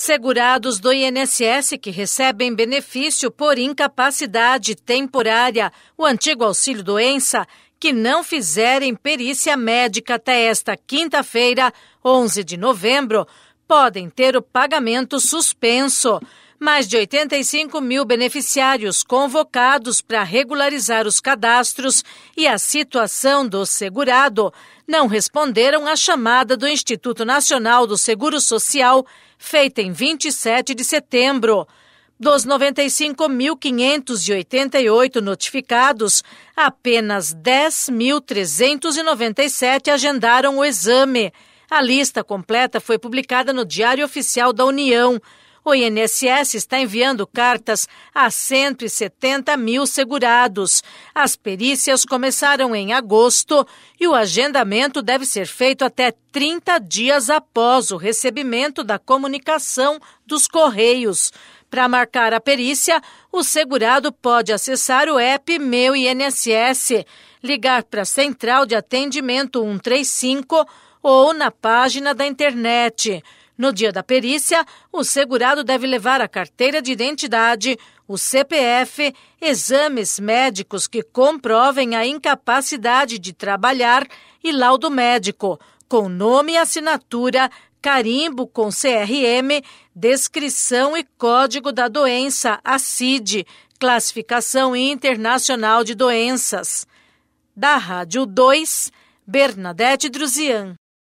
Segurados do INSS que recebem benefício por incapacidade temporária, o antigo auxílio doença, que não fizerem perícia médica até esta quinta-feira, 11 de novembro, podem ter o pagamento suspenso mais de 85 mil beneficiários convocados para regularizar os cadastros e a situação do segurado não responderam à chamada do Instituto Nacional do Seguro Social, feita em 27 de setembro. Dos 95.588 notificados, apenas 10.397 agendaram o exame. A lista completa foi publicada no Diário Oficial da União. O INSS está enviando cartas a 170 mil segurados. As perícias começaram em agosto e o agendamento deve ser feito até 30 dias após o recebimento da comunicação dos Correios. Para marcar a perícia, o segurado pode acessar o app Meu INSS, ligar para a Central de Atendimento 135 ou na página da internet. No dia da perícia, o segurado deve levar a carteira de identidade, o CPF, exames médicos que comprovem a incapacidade de trabalhar e laudo médico, com nome e assinatura, carimbo com CRM, descrição e código da doença, a CID, Classificação Internacional de Doenças. Da Rádio 2, Bernadette Druzian.